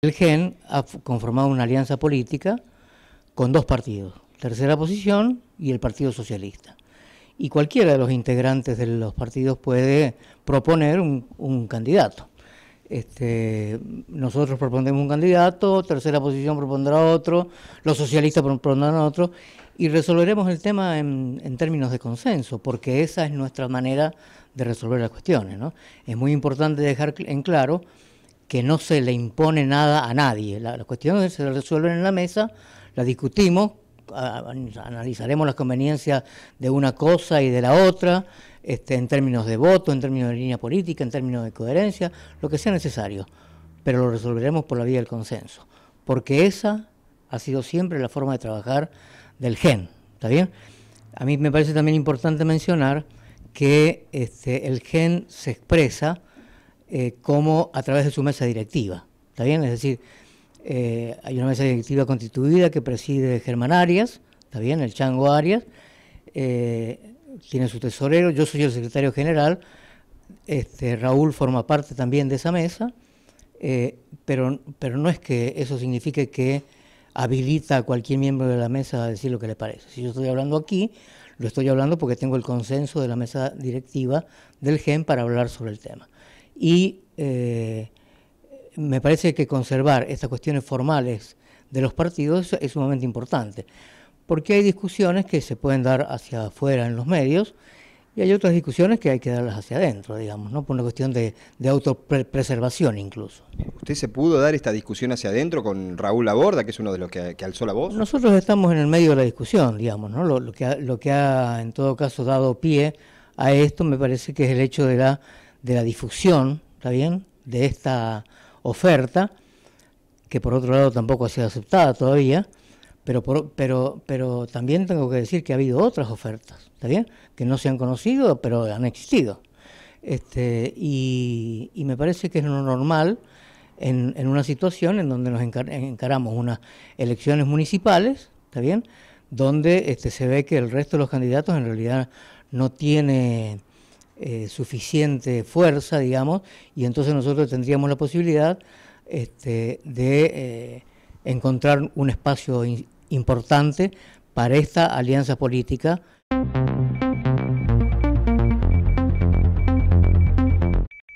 El GEN ha conformado una alianza política con dos partidos, Tercera Posición y el Partido Socialista. Y cualquiera de los integrantes de los partidos puede proponer un, candidato. Este, nosotros proponemos un candidato, Tercera Posición propondrá otro, los socialistas propondrán otro, y resolveremos el tema en, términos de consenso, porque esa es nuestra manera de resolver las cuestiones. Es muy importante dejar en claro que no se le impone nada a nadie. las cuestiones se resuelven en la mesa, las discutimos, analizaremos las conveniencias de una cosa y de la otra, este, en términos de voto, en términos de línea política, en términos de coherencia, lo que sea necesario, pero lo resolveremos por la vía del consenso, porque esa ha sido siempre la forma de trabajar del GEN, ¿está bien? A mí me parece también importante mencionar que este, el GEN se expresa eh, como a través de su mesa directiva. ¿Está bien? Es decir, eh, hay una mesa directiva constituida que preside Germán Arias, ¿está bien? El Chango Arias, eh, tiene su tesorero, yo soy el secretario general, este, Raúl forma parte también de esa mesa, pero, pero no es que eso signifique que habilita a cualquier miembro de la mesa a decir lo que le parece. Si yo estoy hablando aquí, lo estoy hablando porque tengo el consenso de la mesa directiva del GEN para hablar sobre el tema y eh, me parece que conservar estas cuestiones formales de los partidos es sumamente importante, porque hay discusiones que se pueden dar hacia afuera en los medios y hay otras discusiones que hay que darlas hacia adentro, digamos, ¿no? por una cuestión de, de autopreservación incluso. ¿Usted se pudo dar esta discusión hacia adentro con Raúl Laborda, que es uno de los que, que alzó la voz? Nosotros estamos en el medio de la discusión, digamos, ¿no? lo, que lo que ha en todo caso dado pie a esto me parece que es el hecho de la de la difusión, ¿está bien?, de esta oferta, que por otro lado tampoco ha sido aceptada todavía, pero, pero, pero también tengo que decir que ha habido otras ofertas, ¿está bien?, que no se han conocido, pero han existido. Este, y, me parece que es lo normal en, una situación en donde nos encaramos unas elecciones municipales, ¿está bien?, donde este, se ve que el resto de los candidatos en realidad no tiene eh, suficiente fuerza, digamos, y entonces nosotros tendríamos la posibilidad este, de eh, encontrar un espacio importante para esta alianza política.